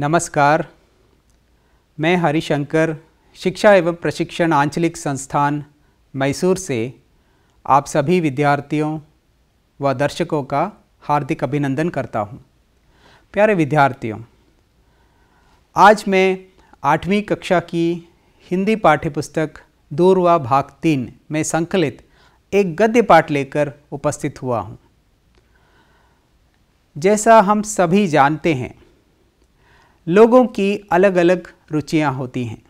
नमस्कार मैं हरिशंकर शिक्षा एवं प्रशिक्षण आंचलिक संस्थान मैसूर से आप सभी विद्यार्थियों व दर्शकों का हार्दिक अभिनंदन करता हूँ प्यारे विद्यार्थियों आज मैं आठवीं कक्षा की हिंदी पाठ्यपुस्तक दूरवा भाग तीन में संकलित एक गद्य पाठ लेकर उपस्थित हुआ हूँ जैसा हम सभी जानते हैं लोगों की अलग अलग रुचियाँ होती हैं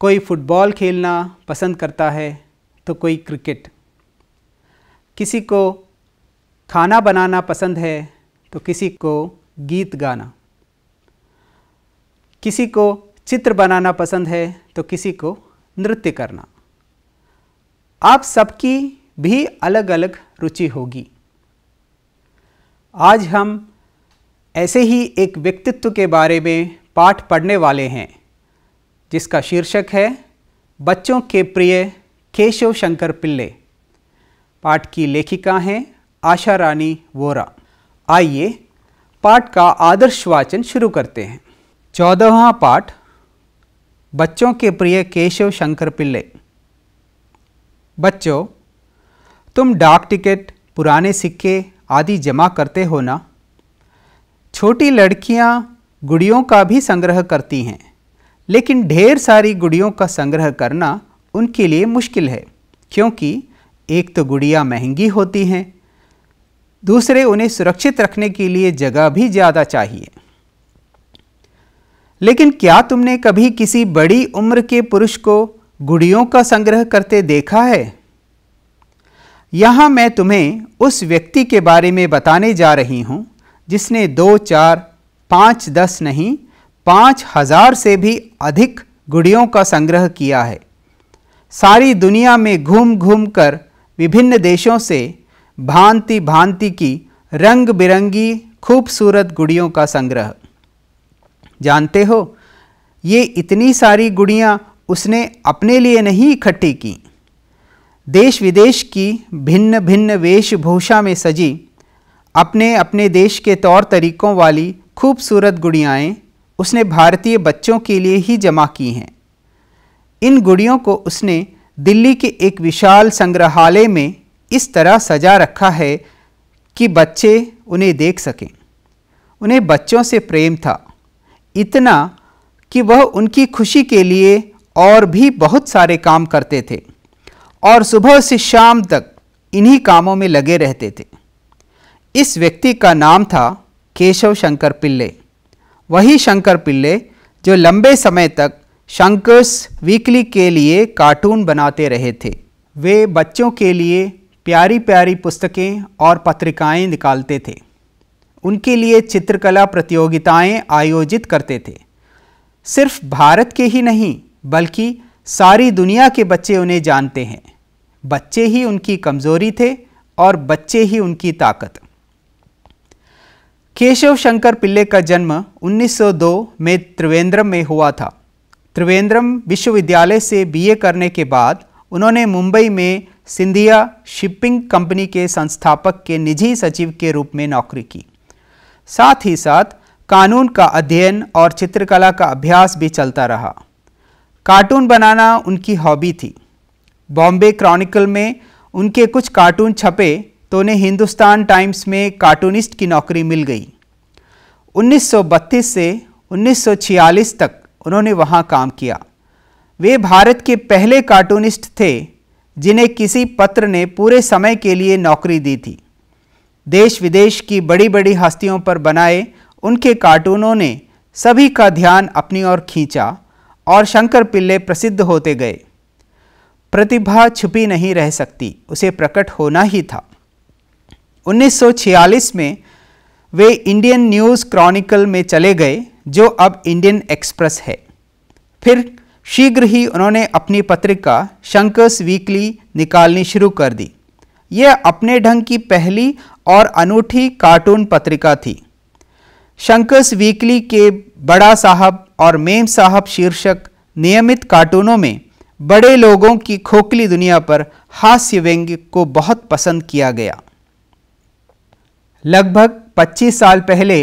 कोई फुटबॉल खेलना पसंद करता है तो कोई क्रिकेट किसी को खाना बनाना पसंद है तो किसी को गीत गाना किसी को चित्र बनाना पसंद है तो किसी को नृत्य करना आप सबकी भी अलग अलग रुचि होगी आज हम ऐसे ही एक व्यक्तित्व के बारे में पाठ पढ़ने वाले हैं जिसका शीर्षक है बच्चों के प्रिय केशव शंकर पिल्ले पाठ की लेखिका हैं आशा रानी वोरा आइए पाठ का आदर्श वाचन शुरू करते हैं चौदहवा पाठ बच्चों के प्रिय केशव शंकर पिल्ले बच्चों तुम डाक टिकट पुराने सिक्के आदि जमा करते हो ना छोटी लड़कियां गुड़ियों का भी संग्रह करती हैं लेकिन ढेर सारी गुड़ियों का संग्रह करना उनके लिए मुश्किल है क्योंकि एक तो गुड़िया महंगी होती हैं दूसरे उन्हें सुरक्षित रखने के लिए जगह भी ज़्यादा चाहिए लेकिन क्या तुमने कभी किसी बड़ी उम्र के पुरुष को गुड़ियों का संग्रह करते देखा है यहां मैं तुम्हें उस व्यक्ति के बारे में बताने जा रही हूं जिसने दो चार पांच दस नहीं पांच हजार से भी अधिक गुड़ियों का संग्रह किया है सारी दुनिया में घूम घूम कर विभिन्न देशों से भांति भांति की रंग बिरंगी खूबसूरत गुड़ियों का संग्रह जानते हो ये इतनी सारी गुड़ियाँ उसने अपने लिए नहीं इकट्ठी की देश विदेश की भिन्न भिन्न वेशभूषा में सजी अपने अपने देश के तौर तरीकों वाली खूबसूरत गुड़ियाएँ उसने भारतीय बच्चों के लिए ही जमा की हैं इन गुड़ियों को उसने दिल्ली के एक विशाल संग्रहालय में इस तरह सजा रखा है कि बच्चे उन्हें देख सकें उन्हें बच्चों से प्रेम था इतना कि वह उनकी खुशी के लिए और भी बहुत सारे काम करते थे और सुबह से शाम तक इन्हीं कामों में लगे रहते थे इस व्यक्ति का नाम था केशव शंकर पिल्ले वही शंकर पिल्ले जो लंबे समय तक शंकर्स वीकली के लिए कार्टून बनाते रहे थे वे बच्चों के लिए प्यारी प्यारी पुस्तकें और पत्रिकाएं निकालते थे उनके लिए चित्रकला प्रतियोगिताएं आयोजित करते थे सिर्फ भारत के ही नहीं बल्कि सारी दुनिया के बच्चे उन्हें जानते हैं बच्चे ही उनकी कमजोरी थे और बच्चे ही उनकी ताकत केशव शंकर पिल्ले का जन्म 1902 में त्रिवेंद्रम में हुआ था त्रिवेंद्रम विश्वविद्यालय से बीए करने के बाद उन्होंने मुंबई में सिंधिया शिपिंग कंपनी के संस्थापक के निजी सचिव के रूप में नौकरी की साथ ही साथ कानून का अध्ययन और चित्रकला का अभ्यास भी चलता रहा कार्टून बनाना उनकी हॉबी थी बॉम्बे क्रॉनिकल में उनके कुछ कार्टून छपे तो उन्हें हिंदुस्तान टाइम्स में कार्टूनिस्ट की नौकरी मिल गई 1932 से 1946 तक उन्होंने वहां काम किया वे भारत के पहले कार्टूनिस्ट थे जिन्हें किसी पत्र ने पूरे समय के लिए नौकरी दी थी देश विदेश की बड़ी बड़ी हस्तियों पर बनाए उनके कार्टूनों ने सभी का ध्यान अपनी ओर खींचा और शंकर पिल्ले प्रसिद्ध होते गए प्रतिभा छुपी नहीं रह सकती उसे प्रकट होना ही था 1946 में वे इंडियन न्यूज़ क्रॉनिकल में चले गए जो अब इंडियन एक्सप्रेस है फिर शीघ्र ही उन्होंने अपनी पत्रिका शंकर्स वीकली निकालनी शुरू कर दी यह अपने ढंग की पहली और अनूठी कार्टून पत्रिका थी शंकर्स वीकली के बड़ा साहब और मेम साहब शीर्षक नियमित कार्टूनों में बड़े लोगों की खोखली दुनिया पर हास्य व्यंग्य को बहुत पसंद किया गया लगभग 25 साल पहले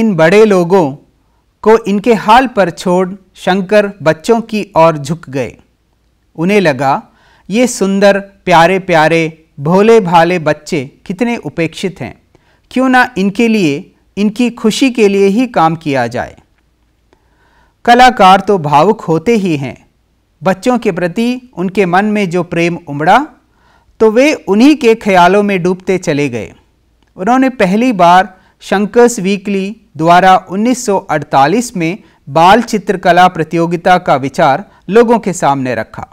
इन बड़े लोगों को इनके हाल पर छोड़ शंकर बच्चों की ओर झुक गए उन्हें लगा ये सुंदर प्यारे प्यारे भोले भाले बच्चे कितने उपेक्षित हैं क्यों ना इनके लिए इनकी खुशी के लिए ही काम किया जाए कलाकार तो भावुक होते ही हैं बच्चों के प्रति उनके मन में जो प्रेम उमड़ा तो वे उन्हीं के ख्यालों में डूबते चले गए उन्होंने पहली बार शंकर्स वीकली द्वारा 1948 में बाल चित्रकला प्रतियोगिता का विचार लोगों के सामने रखा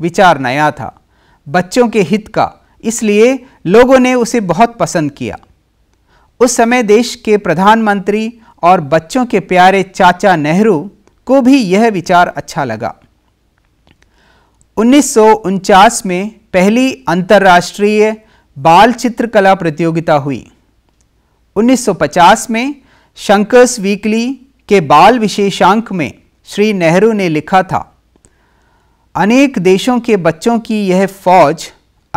विचार नया था बच्चों के हित का इसलिए लोगों ने उसे बहुत पसंद किया उस समय देश के प्रधानमंत्री और बच्चों के प्यारे चाचा नेहरू को भी यह विचार अच्छा लगा उन्नीस में पहली अंतर्राष्ट्रीय बाल चित्रकला प्रतियोगिता हुई 1950 में शंकर्स वीकली के बाल विशेषांक में श्री नेहरू ने लिखा था अनेक देशों के बच्चों की यह फौज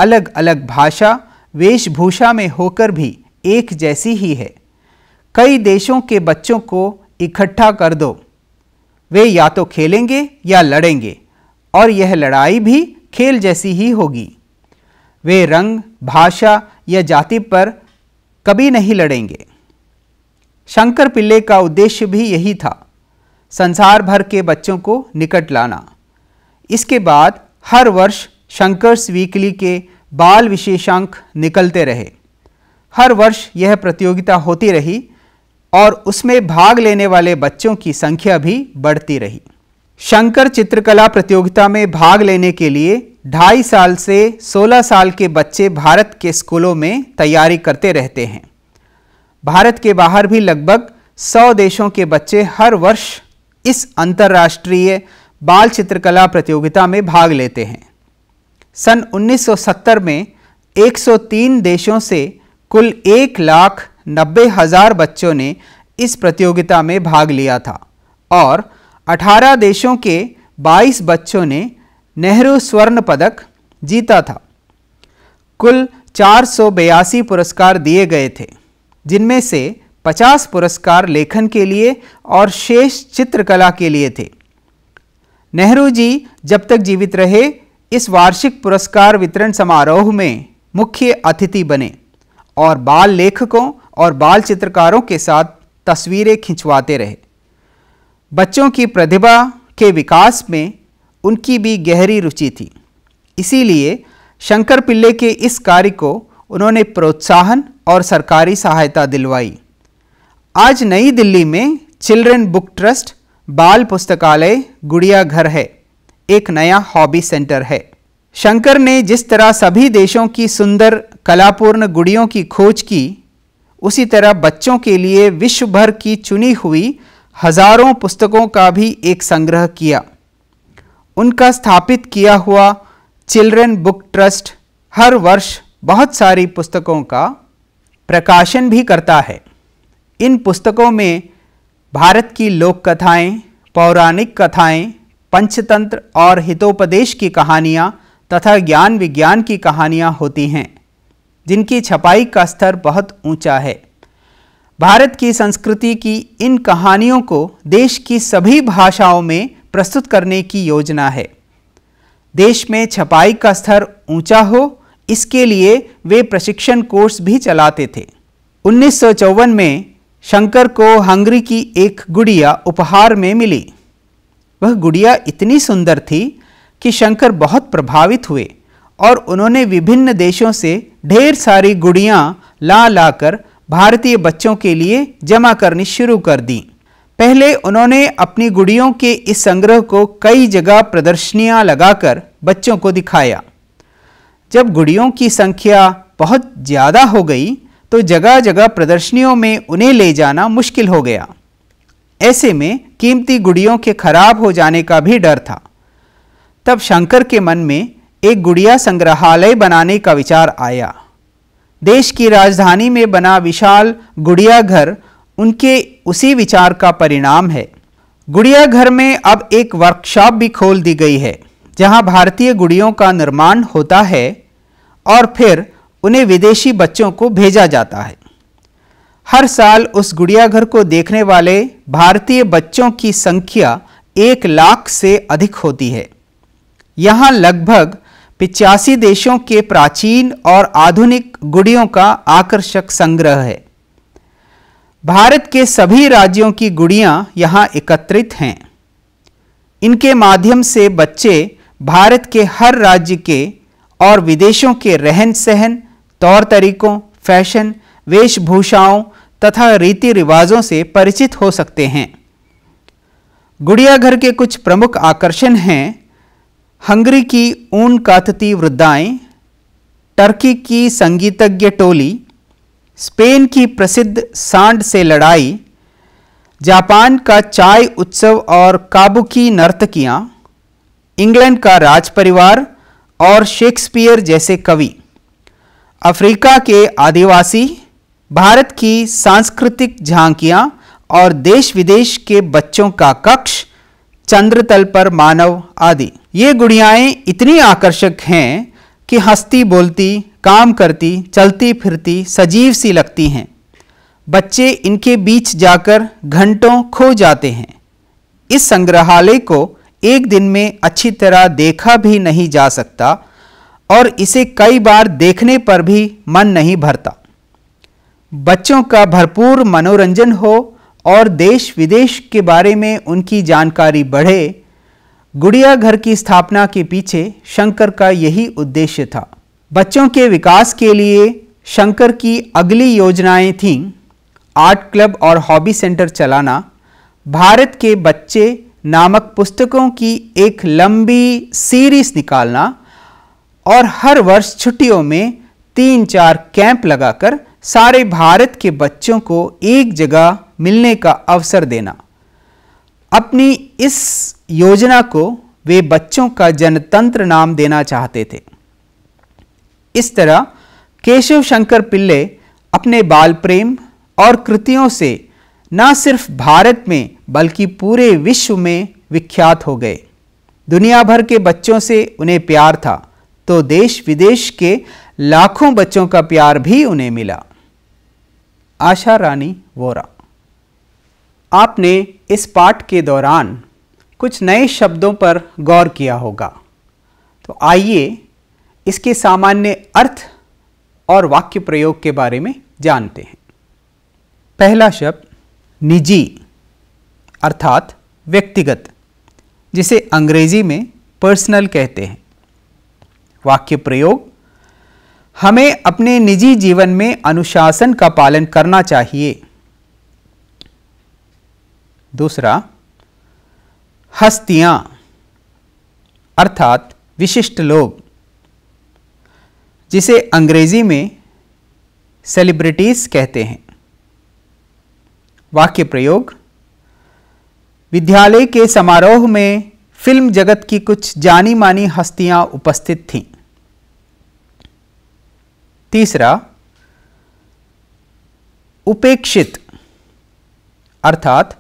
अलग अलग भाषा वेशभूषा में होकर भी एक जैसी ही है कई देशों के बच्चों को इकट्ठा कर दो वे या तो खेलेंगे या लड़ेंगे और यह लड़ाई भी खेल जैसी ही होगी वे रंग भाषा या जाति पर कभी नहीं लड़ेंगे शंकर पिल्ले का उद्देश्य भी यही था संसार भर के बच्चों को निकट लाना इसके बाद हर वर्ष शंकर्स वीकली के बाल विशेषांक निकलते रहे हर वर्ष यह प्रतियोगिता होती रही और उसमें भाग लेने वाले बच्चों की संख्या भी बढ़ती रही शंकर चित्रकला प्रतियोगिता में भाग लेने के लिए ढाई साल से 16 साल के बच्चे भारत के स्कूलों में तैयारी करते रहते हैं भारत के बाहर भी लगभग 100 देशों के बच्चे हर वर्ष इस अंतर्राष्ट्रीय बाल चित्रकला प्रतियोगिता में भाग लेते हैं सन 1970 में 103 देशों से कुल एक लाख नब्बे हज़ार बच्चों ने इस प्रतियोगिता में भाग लिया था और 18 देशों के 22 बच्चों ने नेहरू स्वर्ण पदक जीता था कुल चार पुरस्कार दिए गए थे जिनमें से 50 पुरस्कार लेखन के लिए और शेष चित्रकला के लिए थे नेहरू जी जब तक जीवित रहे इस वार्षिक पुरस्कार वितरण समारोह में मुख्य अतिथि बने और बाल लेखकों और बाल चित्रकारों के साथ तस्वीरें खिंचवाते रहे बच्चों की प्रतिभा के विकास में उनकी भी गहरी रुचि थी इसीलिए शंकर पिल्ले के इस कार्य को उन्होंने प्रोत्साहन और सरकारी सहायता दिलवाई आज नई दिल्ली में चिल्ड्रन बुक ट्रस्ट बाल पुस्तकालय गुड़िया घर है एक नया हॉबी सेंटर है शंकर ने जिस तरह सभी देशों की सुंदर कलापूर्ण गुड़ियों की खोज की उसी तरह बच्चों के लिए विश्व भर की चुनी हुई हजारों पुस्तकों का भी एक संग्रह किया उनका स्थापित किया हुआ चिल्ड्रन बुक ट्रस्ट हर वर्ष बहुत सारी पुस्तकों का प्रकाशन भी करता है इन पुस्तकों में भारत की लोक कथाएँ पौराणिक कथाएँ पंचतंत्र और हितोपदेश की कहानियाँ तथा ज्ञान विज्ञान की कहानियाँ होती हैं जिनकी छपाई का स्तर बहुत ऊंचा है भारत की संस्कृति की इन कहानियों को देश की सभी भाषाओं में प्रस्तुत करने की योजना है देश में छपाई का स्तर ऊंचा हो इसके लिए वे प्रशिक्षण कोर्स भी चलाते थे उन्नीस में शंकर को हंगरी की एक गुड़िया उपहार में मिली वह गुड़िया इतनी सुंदर थी कि शंकर बहुत प्रभावित हुए और उन्होंने विभिन्न देशों से ढेर सारी गुड़ियाँ ला लाकर भारतीय बच्चों के लिए जमा करनी शुरू कर दी पहले उन्होंने अपनी गुड़ियों के इस संग्रह को कई जगह प्रदर्शनियां लगाकर बच्चों को दिखाया जब गुड़ियों की संख्या बहुत ज़्यादा हो गई तो जगह जगह प्रदर्शनियों में उन्हें ले जाना मुश्किल हो गया ऐसे में कीमती गुड़ियों के खराब हो जाने का भी डर था तब शंकर के मन में एक गुड़िया संग्रहालय बनाने का विचार आया देश की राजधानी में बना विशाल गुड़िया घर उनके उसी विचार का परिणाम है गुड़िया घर में अब एक वर्कशॉप भी खोल दी गई है जहां भारतीय गुड़ियों का निर्माण होता है और फिर उन्हें विदेशी बच्चों को भेजा जाता है हर साल उस गुड़िया घर को देखने वाले भारतीय बच्चों की संख्या एक लाख से अधिक होती है यहाँ लगभग पिचासी देशों के प्राचीन और आधुनिक गुड़ियों का आकर्षक संग्रह है भारत के सभी राज्यों की गुड़ियां यहां एकत्रित हैं इनके माध्यम से बच्चे भारत के हर राज्य के और विदेशों के रहन सहन तौर तरीकों फैशन वेशभूषाओं तथा रीति रिवाजों से परिचित हो सकते हैं गुड़ियाघर के कुछ प्रमुख आकर्षण हैं हंगरी की ऊन कातती वृद्धाएं टर्की की संगीतज्ञ टोली स्पेन की प्रसिद्ध सांड से लड़ाई जापान का चाय उत्सव और काबुकी नर्तकियां, इंग्लैंड का राज परिवार और शेक्सपियर जैसे कवि अफ्रीका के आदिवासी भारत की सांस्कृतिक झांकियां और देश विदेश के बच्चों का कक्ष चंद्रतल पर मानव आदि ये गुड़ियाएं इतनी आकर्षक हैं कि हस्ती बोलती काम करती चलती फिरती सजीव सी लगती हैं बच्चे इनके बीच जाकर घंटों खो जाते हैं इस संग्रहालय को एक दिन में अच्छी तरह देखा भी नहीं जा सकता और इसे कई बार देखने पर भी मन नहीं भरता बच्चों का भरपूर मनोरंजन हो और देश विदेश के बारे में उनकी जानकारी बढ़े गुड़िया घर की स्थापना के पीछे शंकर का यही उद्देश्य था बच्चों के विकास के लिए शंकर की अगली योजनाएं थीं आर्ट क्लब और हॉबी सेंटर चलाना भारत के बच्चे नामक पुस्तकों की एक लंबी सीरीज निकालना और हर वर्ष छुट्टियों में तीन चार कैंप लगाकर सारे भारत के बच्चों को एक जगह मिलने का अवसर देना अपनी इस योजना को वे बच्चों का जनतंत्र नाम देना चाहते थे इस तरह केशव शंकर पिल्ले अपने बाल प्रेम और कृतियों से न सिर्फ भारत में बल्कि पूरे विश्व में विख्यात हो गए दुनिया भर के बच्चों से उन्हें प्यार था तो देश विदेश के लाखों बच्चों का प्यार भी उन्हें मिला आशा रानी वोरा आपने इस पाठ के दौरान कुछ नए शब्दों पर गौर किया होगा तो आइए इसके सामान्य अर्थ और वाक्य प्रयोग के बारे में जानते हैं पहला शब्द निजी अर्थात व्यक्तिगत जिसे अंग्रेजी में पर्सनल कहते हैं वाक्य प्रयोग हमें अपने निजी जीवन में अनुशासन का पालन करना चाहिए दूसरा हस्तियां अर्थात विशिष्ट लोग जिसे अंग्रेजी में सेलिब्रिटीज़ कहते हैं वाक्य प्रयोग विद्यालय के समारोह में फिल्म जगत की कुछ जानी मानी हस्तियां उपस्थित थीं तीसरा उपेक्षित अर्थात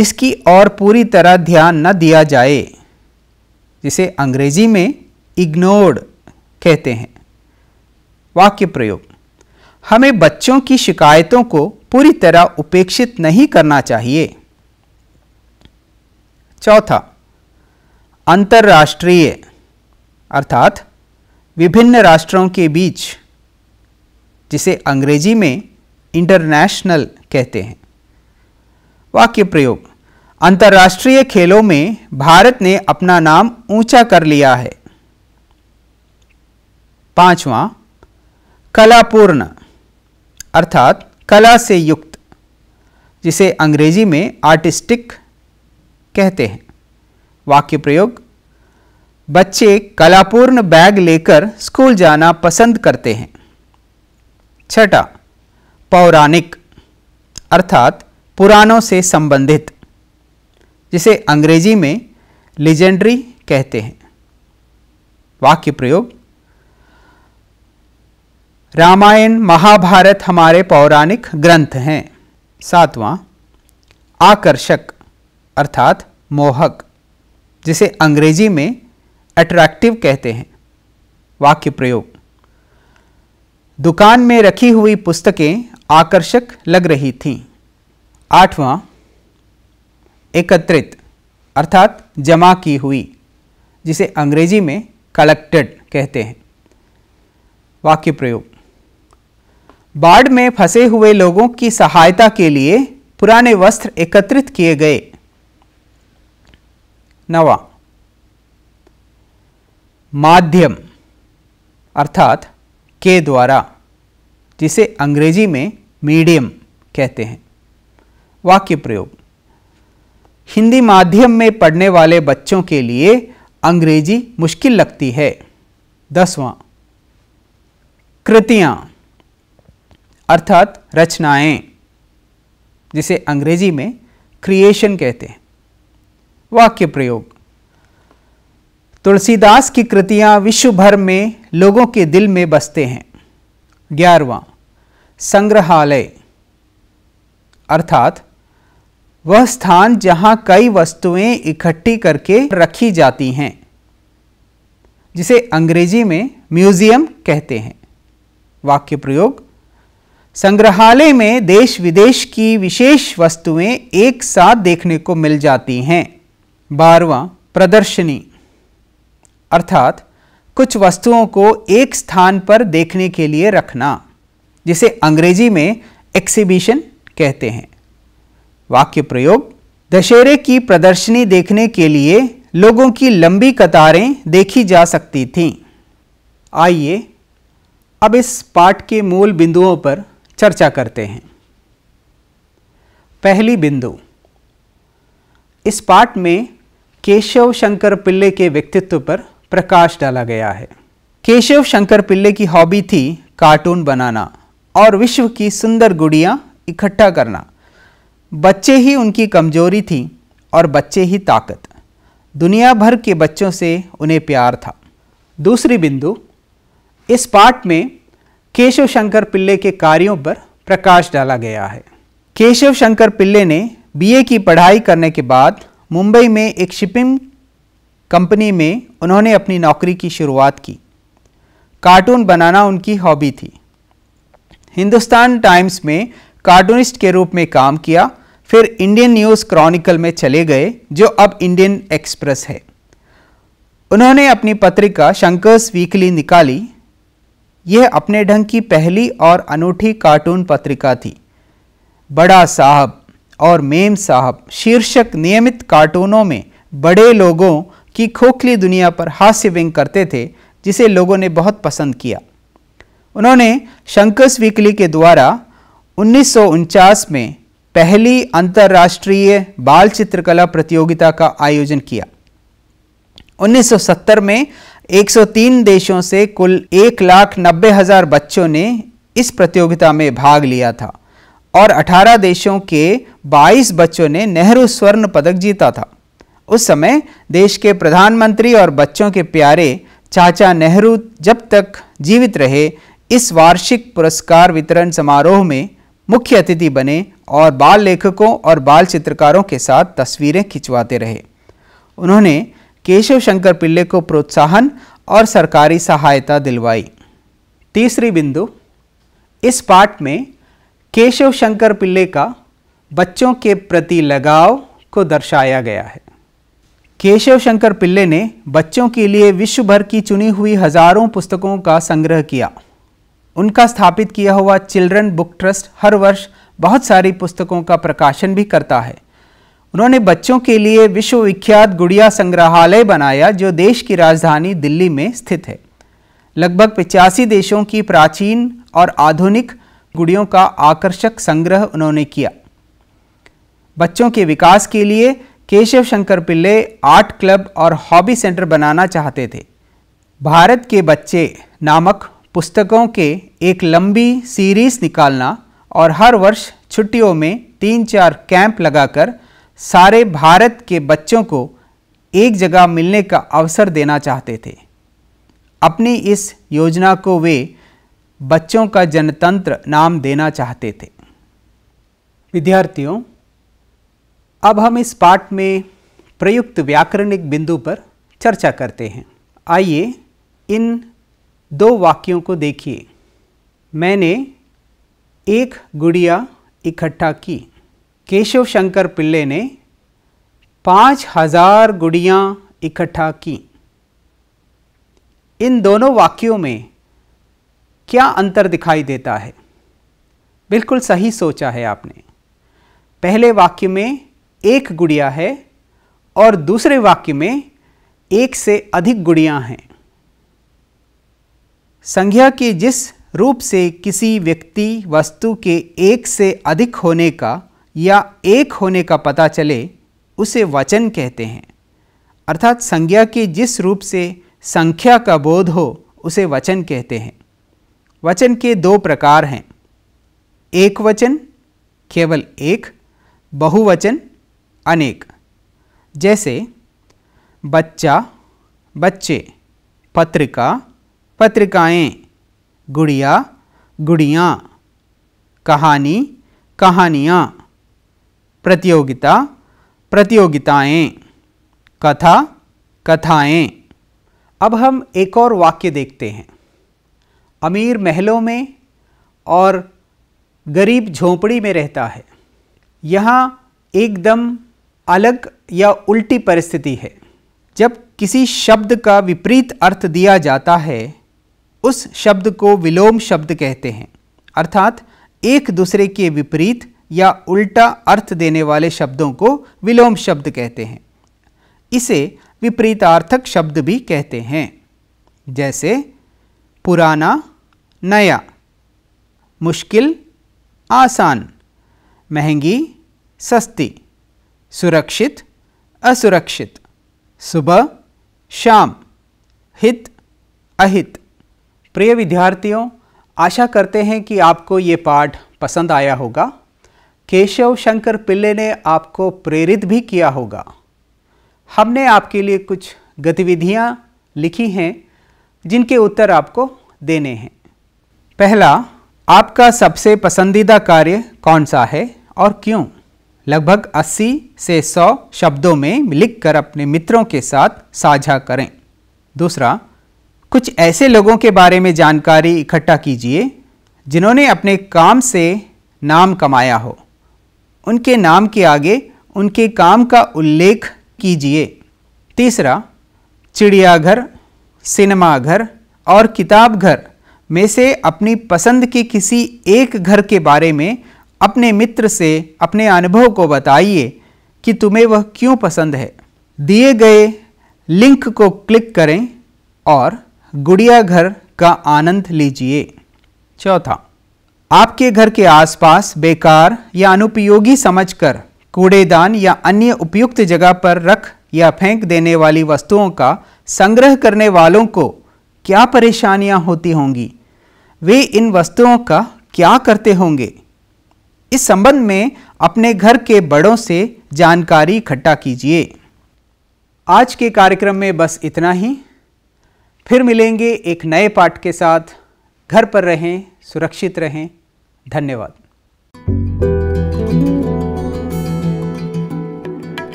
जिसकी और पूरी तरह ध्यान न दिया जाए जिसे अंग्रेजी में इग्नोर्ड कहते हैं वाक्य प्रयोग हमें बच्चों की शिकायतों को पूरी तरह उपेक्षित नहीं करना चाहिए चौथा अंतर्राष्ट्रीय अर्थात विभिन्न राष्ट्रों के बीच जिसे अंग्रेजी में इंटरनेशनल कहते हैं वाक्य प्रयोग अंतर्राष्ट्रीय खेलों में भारत ने अपना नाम ऊंचा कर लिया है पांचवा कलापूर्ण अर्थात कला से युक्त जिसे अंग्रेजी में आर्टिस्टिक कहते हैं वाक्य प्रयोग बच्चे कलापूर्ण बैग लेकर स्कूल जाना पसंद करते हैं छठा पौराणिक अर्थात पुराणों से संबंधित जिसे अंग्रेजी में लिजेंड्री कहते हैं वाक्य प्रयोग रामायण महाभारत हमारे पौराणिक ग्रंथ हैं सातवां आकर्षक अर्थात मोहक जिसे अंग्रेजी में अट्रैक्टिव कहते हैं वाक्य प्रयोग दुकान में रखी हुई पुस्तकें आकर्षक लग रही थीं आठवां एकत्रित अर्थात जमा की हुई जिसे अंग्रेजी में कलेक्टेड कहते हैं वाक्य प्रयोग बाढ़ में फंसे हुए लोगों की सहायता के लिए पुराने वस्त्र एकत्रित किए गए नवा माध्यम अर्थात के द्वारा जिसे अंग्रेजी में मीडियम कहते हैं वाक्य प्रयोग हिंदी माध्यम में पढ़ने वाले बच्चों के लिए अंग्रेजी मुश्किल लगती है दसवां कृतियाँ अर्थात रचनाएं जिसे अंग्रेजी में क्रिएशन कहते हैं वाक्य प्रयोग तुलसीदास की कृतियां विश्व भर में लोगों के दिल में बसते हैं ग्यारहवा संग्रहालय अर्थात वह स्थान जहां कई वस्तुएं इकट्ठी करके रखी जाती हैं जिसे अंग्रेजी में म्यूजियम कहते हैं वाक्य प्रयोग संग्रहालय में देश विदेश की विशेष वस्तुएं एक साथ देखने को मिल जाती हैं बारवा प्रदर्शनी अर्थात कुछ वस्तुओं को एक स्थान पर देखने के लिए रखना जिसे अंग्रेजी में एक्सिबिशन कहते हैं वाक्य प्रयोग दशहरे की प्रदर्शनी देखने के लिए लोगों की लंबी कतारें देखी जा सकती थीं आइए अब इस पाठ के मूल बिंदुओं पर चर्चा करते हैं पहली बिंदु इस पाठ में केशव शंकर पिल्ले के व्यक्तित्व पर प्रकाश डाला गया है केशव शंकर पिल्ले की हॉबी थी कार्टून बनाना और विश्व की सुंदर गुड़िया इकट्ठा करना बच्चे ही उनकी कमजोरी थी और बच्चे ही ताकत दुनिया भर के बच्चों से उन्हें प्यार था दूसरी बिंदु इस पाठ में केशव शंकर पिल्ले के कार्यों पर प्रकाश डाला गया है केशव शंकर पिल्ले ने बीए की पढ़ाई करने के बाद मुंबई में एक शिपिंग कंपनी में उन्होंने अपनी नौकरी की शुरुआत की कार्टून बनाना उनकी हॉबी थी हिंदुस्तान टाइम्स में कार्टूनिस्ट के रूप में काम किया फिर इंडियन न्यूज़ क्रॉनिकल में चले गए जो अब इंडियन एक्सप्रेस है उन्होंने अपनी पत्रिका शंकर्स वीकली निकाली यह अपने ढंग की पहली और अनूठी कार्टून पत्रिका थी बड़ा साहब और मेम साहब शीर्षक नियमित कार्टूनों में बड़े लोगों की खोखली दुनिया पर हास्य व्यंग करते थे जिसे लोगों ने बहुत पसंद किया उन्होंने शंकस वीकली के द्वारा उन्नीस में पहली अंतर्राष्ट्रीय बाल चित्रकला प्रतियोगिता का आयोजन किया 1970 में 103 देशों से कुल एक लाख नब्बे हजार बच्चों ने इस प्रतियोगिता में भाग लिया था और 18 देशों के 22 बच्चों ने नेहरू स्वर्ण पदक जीता था उस समय देश के प्रधानमंत्री और बच्चों के प्यारे चाचा नेहरू जब तक जीवित रहे इस वार्षिक पुरस्कार वितरण समारोह में मुख्य अतिथि बने और बाल लेखकों और बाल चित्रकारों के साथ तस्वीरें खिंचवाते रहे उन्होंने केशव शंकर पिल्ले को प्रोत्साहन और सरकारी सहायता दिलवाई तीसरी बिंदु इस पाठ में केशव शंकर पिल्ले का बच्चों के प्रति लगाव को दर्शाया गया है केशव शंकर पिल्ले ने बच्चों के लिए विश्व भर की चुनी हुई हजारों पुस्तकों का संग्रह किया उनका स्थापित किया हुआ चिल्ड्रन बुक ट्रस्ट हर वर्ष बहुत सारी पुस्तकों का प्रकाशन भी करता है उन्होंने बच्चों के लिए विश्वविख्यात गुड़िया संग्रहालय बनाया जो देश की राजधानी दिल्ली में स्थित है लगभग पिचासी देशों की प्राचीन और आधुनिक गुड़ियों का आकर्षक संग्रह उन्होंने किया बच्चों के विकास के लिए केशव शंकर पिल्ले आर्ट क्लब और हॉबी सेंटर बनाना चाहते थे भारत के बच्चे नामक पुस्तकों के एक लंबी सीरीज निकालना और हर वर्ष छुट्टियों में तीन चार कैंप लगाकर सारे भारत के बच्चों को एक जगह मिलने का अवसर देना चाहते थे अपनी इस योजना को वे बच्चों का जनतंत्र नाम देना चाहते थे विद्यार्थियों अब हम इस पाठ में प्रयुक्त व्याकरणिक बिंदु पर चर्चा करते हैं आइए इन दो वाक्यों को देखिए मैंने एक गुड़िया इकट्ठा की केशव शंकर पिल्ले ने पाँच हजार गुड़ियाँ इकट्ठा की इन दोनों वाक्यों में क्या अंतर दिखाई देता है बिल्कुल सही सोचा है आपने पहले वाक्य में एक गुड़िया है और दूसरे वाक्य में एक से अधिक गुड़ियाँ हैं संज्ञा के जिस रूप से किसी व्यक्ति वस्तु के एक से अधिक होने का या एक होने का पता चले उसे वचन कहते हैं अर्थात संज्ञा के जिस रूप से संख्या का बोध हो उसे वचन कहते हैं वचन के दो प्रकार हैं एक वचन केवल एक बहुवचन अनेक जैसे बच्चा बच्चे पत्रिका पत्रिकाएं गुड़िया गुड़ियाँ कहानी कहानियाँ प्रतियोगिता प्रतियोगिताएं कथा कथाएं अब हम एक और वाक्य देखते हैं अमीर महलों में और गरीब झोंपड़ी में रहता है यहाँ एकदम अलग या उल्टी परिस्थिति है जब किसी शब्द का विपरीत अर्थ दिया जाता है उस शब्द को विलोम शब्द कहते हैं अर्थात एक दूसरे के विपरीत या उल्टा अर्थ देने वाले शब्दों को विलोम शब्द कहते हैं इसे विपरीतार्थक शब्द भी कहते हैं जैसे पुराना नया मुश्किल आसान महंगी सस्ती सुरक्षित असुरक्षित सुबह शाम हित अहित प्रिय विद्यार्थियों आशा करते हैं कि आपको ये पाठ पसंद आया होगा केशव शंकर पिल्ले ने आपको प्रेरित भी किया होगा हमने आपके लिए कुछ गतिविधियाँ लिखी हैं जिनके उत्तर आपको देने हैं पहला आपका सबसे पसंदीदा कार्य कौन सा है और क्यों लगभग 80 से 100 शब्दों में लिखकर अपने मित्रों के साथ साझा करें दूसरा कुछ ऐसे लोगों के बारे में जानकारी इकट्ठा कीजिए जिन्होंने अपने काम से नाम कमाया हो उनके नाम के आगे उनके काम का उल्लेख कीजिए तीसरा चिड़ियाघर सिनेमाघर और किताबघर में से अपनी पसंद के किसी एक घर के बारे में अपने मित्र से अपने अनुभव को बताइए कि तुम्हें वह क्यों पसंद है दिए गए लिंक को क्लिक करें और गुड़िया घर का आनंद लीजिए चौथा आपके घर के आसपास बेकार या अनुपयोगी समझकर कूड़ेदान या अन्य उपयुक्त जगह पर रख या फेंक देने वाली वस्तुओं का संग्रह करने वालों को क्या परेशानियां होती होंगी वे इन वस्तुओं का क्या करते होंगे इस संबंध में अपने घर के बड़ों से जानकारी इकट्ठा कीजिए आज के कार्यक्रम में बस इतना ही फिर मिलेंगे एक नए पाठ के साथ घर पर रहें सुरक्षित रहें धन्यवाद